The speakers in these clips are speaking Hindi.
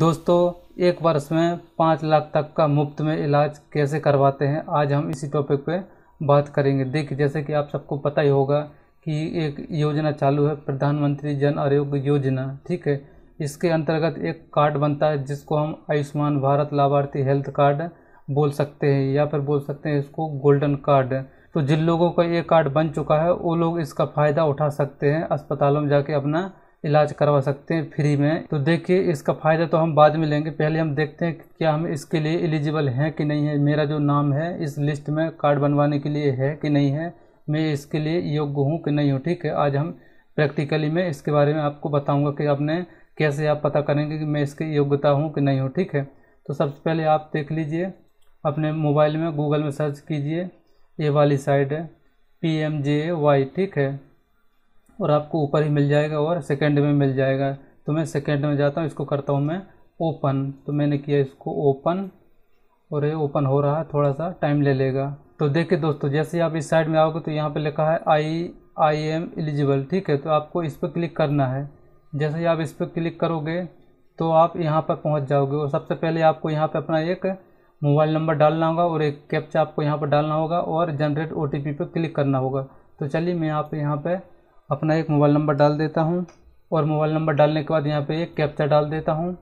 दोस्तों एक वर्ष में पाँच लाख तक का मुफ्त में इलाज कैसे करवाते हैं आज हम इसी टॉपिक पे बात करेंगे देखिए जैसे कि आप सबको पता ही होगा कि एक योजना चालू है प्रधानमंत्री जन आरोग्य योजना ठीक है इसके अंतर्गत एक कार्ड बनता है जिसको हम आयुष्मान भारत लाभार्थी हेल्थ कार्ड बोल सकते हैं या फिर बोल सकते हैं इसको गोल्डन कार्ड तो जिन लोगों का ये कार्ड बन चुका है वो लोग इसका फ़ायदा उठा सकते हैं अस्पतालों में जाके अपना इलाज करवा सकते हैं फ्री में तो देखिए इसका फ़ायदा तो हम बाद में लेंगे पहले हम देखते हैं क्या हम इसके लिए एलिजिबल हैं कि नहीं है मेरा जो नाम है इस लिस्ट में कार्ड बनवाने के लिए है कि नहीं है मैं इसके लिए योग्य हूँ कि नहीं हूँ ठीक है आज हम प्रैक्टिकली में इसके बारे में आपको बताऊँगा कि आपने कैसे आप पता करेंगे कि मैं इसकी योग्यता हूँ कि नहीं हूँ ठीक है तो सबसे पहले आप देख लीजिए अपने मोबाइल में गूगल में सर्च कीजिए ये वाली साइड है पी एम जे वाई ठीक है और आपको ऊपर ही मिल जाएगा और सेकेंड में मिल जाएगा तो मैं सेकेंड में जाता हूँ इसको करता हूँ मैं ओपन तो मैंने किया इसको ओपन और ये ओपन हो रहा है थोड़ा सा टाइम ले लेगा तो देखिए दोस्तों जैसे आप इस साइड में आओगे तो यहाँ पे लिखा है आई आई एम एलिजिबल ठीक है तो आपको इस पर क्लिक करना है जैसे ही आप इस पर क्लिक करोगे तो आप यहाँ पर पहुँच जाओगे और सबसे पहले आपको यहाँ पर अपना एक मोबाइल नंबर डालना होगा और एक कैप्चा आपको यहाँ पर डालना होगा और जनरेट ओ टी पर क्लिक करना होगा तो चलिए मैं आप यहाँ पर अपना एक मोबाइल नंबर डाल देता हूँ और मोबाइल नंबर डालने के बाद यहाँ पे एक कैप्चा डाल देता हूँ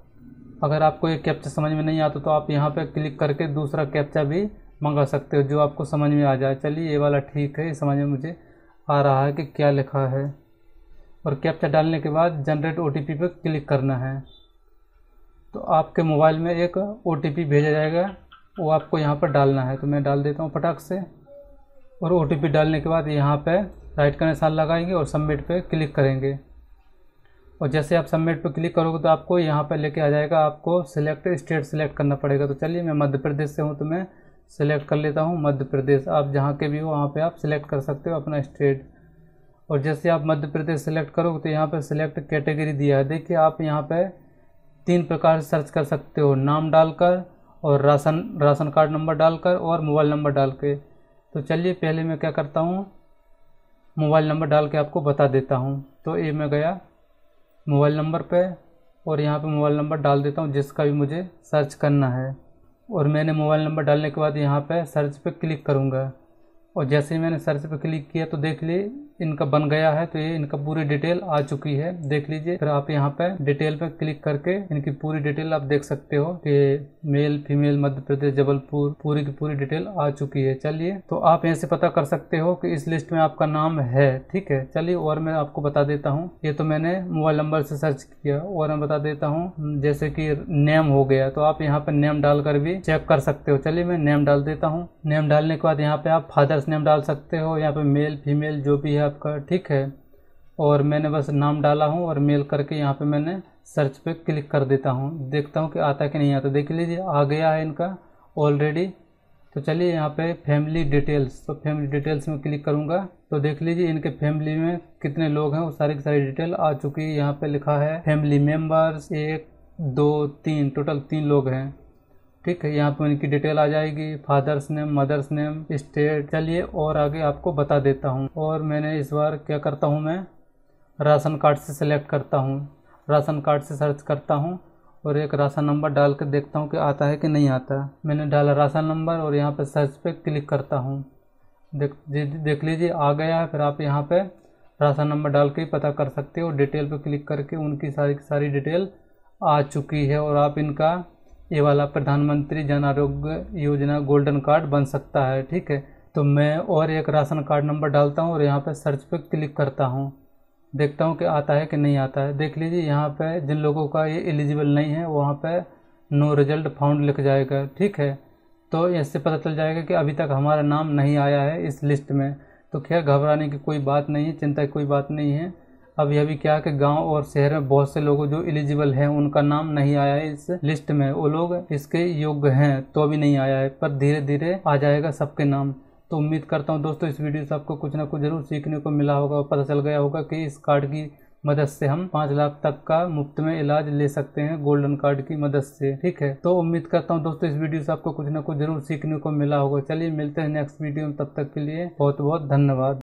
अगर आपको एक कैप्चा समझ में नहीं आता तो आप यहाँ पे क्लिक करके दूसरा कैप्चा भी मंगा सकते हो जो आपको समझ में आ जाए चलिए ये वाला ठीक है समझ में मुझे आ रहा है कि क्या लिखा है और कैप्चा डालने के बाद जनरेट ओ टी पर क्लिक करना है तो आपके मोबाइल में एक ओ भेजा जाएगा वो आपको यहाँ पर डालना है तो मैं डाल देता हूँ पटाख से और ओ डालने के बाद यहाँ पर राइट का निशान लगाएंगे और सबमिट पे क्लिक करेंगे और जैसे आप सबमिट पे क्लिक करोगे तो आपको यहाँ पर लेके आ जाएगा आपको सिलेक्ट स्टेट सिलेक्ट करना पड़ेगा तो चलिए मैं मध्य प्रदेश से हूँ तो मैं सिलेक्ट कर लेता हूँ मध्य प्रदेश आप जहाँ के भी हो वहाँ पर आप सिलेक्ट कर सकते हो अपना स्टेट और जैसे आप मध्य प्रदेश सेलेक्ट करोगे तो यहाँ पर सिलेक्ट कैटेगरी दिया है देखिए आप यहाँ पर तीन प्रकार से सर्च कर सकते हो नाम डालकर और राशन राशन कार्ड नंबर डालकर और मोबाइल नंबर डाल के तो चलिए पहले मैं क्या करता हूँ मोबाइल नंबर डाल के आपको बता देता हूँ तो ये मैं गया मोबाइल नंबर पे और यहाँ पे मोबाइल नंबर डाल देता हूँ जिसका भी मुझे सर्च करना है और मैंने मोबाइल नंबर डालने के बाद यहाँ पे सर्च पे क्लिक करूँगा और जैसे ही मैंने सर्च पे क्लिक किया तो देख ली इनका बन गया है तो ये इनका पूरी डिटेल आ चुकी है देख लीजिए फिर आप यहाँ पे डिटेल पे क्लिक करके इनकी पूरी डिटेल आप देख सकते हो कि मेल फीमेल मध्य प्रदेश जबलपुर पूरी की पूरी डिटेल आ चुकी है चलिए तो आप यहाँ से पता कर सकते हो कि इस लिस्ट में आपका नाम है ठीक है चलिए और मैं आपको बता देता हूँ ये तो मैंने मोबाइल नंबर से सर्च किया और मैं बता देता हूँ जैसे की नेम हो गया तो आप यहाँ पे नेम डालकर भी चेक कर सकते हो चलिए मैं नेम डाल देता हूँ नेम डालने के बाद यहाँ पे आप फादर्स नेम डाल सकते हो यहाँ पे मेल फीमेल जो भी है आपका ठीक है और मैंने बस नाम डाला हूँ और मेल करके यहाँ पे मैंने सर्च पे क्लिक कर देता हूँ देखता हूँ कि आता कि नहीं आता देख लीजिए आ गया है इनका ऑलरेडी तो चलिए यहाँ पे फैमिली डिटेल्स तो फैमिली डिटेल्स में क्लिक करूँगा तो देख लीजिए इनके फैमिली में कितने लोग हैं वो सारी की सारी डिटेल आ चुकी है यहाँ पर लिखा है फैमिली मेम्बर्स एक दो तीन टोटल तीन लोग हैं ठीक है यहाँ पे उनकी डिटेल आ जाएगी father's name mother's name state चलिए और आगे आपको बता देता हूँ और मैंने इस बार क्या करता हूँ मैं राशन कार्ड से सिलेक्ट करता हूँ राशन कार्ड से सर्च करता हूँ और एक राशन नंबर डाल कर देखता हूँ कि आता है कि नहीं आता मैंने डाला राशन नंबर और यहाँ पर सर्च पर क्लिक करता हूँ देख देख लीजिए आ गया है फिर आप यहाँ पर राशन नंबर डाल के ही पता कर सकते हो डिटेल पर क्लिक करके उनकी सारी सारी डिटेल आ चुकी है और आप इनका ये वाला प्रधानमंत्री जन आरोग्य योजना गोल्डन कार्ड बन सकता है ठीक है तो मैं और एक राशन कार्ड नंबर डालता हूँ और यहाँ पर सर्च पर क्लिक करता हूँ देखता हूँ कि आता है कि नहीं आता है देख लीजिए यहाँ पर जिन लोगों का ये एलिजिबल नहीं है वहाँ पर नो रिजल्ट फाउंड लिख जाएगा ठीक है तो इससे पता चल जाएगा कि अभी तक हमारा नाम नहीं आया है इस लिस्ट में तो खैर घबराने की कोई बात नहीं है चिंता की कोई बात नहीं है अब अभी क्या क्या कि गांव और शहर में बहुत से लोग जो एलिजिबल हैं उनका नाम नहीं आया है इस लिस्ट में वो लोग इसके योग्य हैं तो अभी नहीं आया है पर धीरे धीरे आ जाएगा सबके नाम तो उम्मीद करता हूँ दोस्तों इस वीडियो से आपको कुछ ना कुछ जरूर सीखने को मिला होगा और पता चल गया होगा कि इस कार्ड की मदद से हम पाँच लाख तक का मुफ्त में इलाज ले सकते हैं गोल्डन कार्ड की मदद से ठीक है तो उम्मीद करता हूँ दोस्तों इस वीडियो से आपको कुछ ना कुछ जरूर सीखने को मिला होगा चलिए मिलते हैं नेक्स्ट वीडियो में तब तक के लिए बहुत बहुत धन्यवाद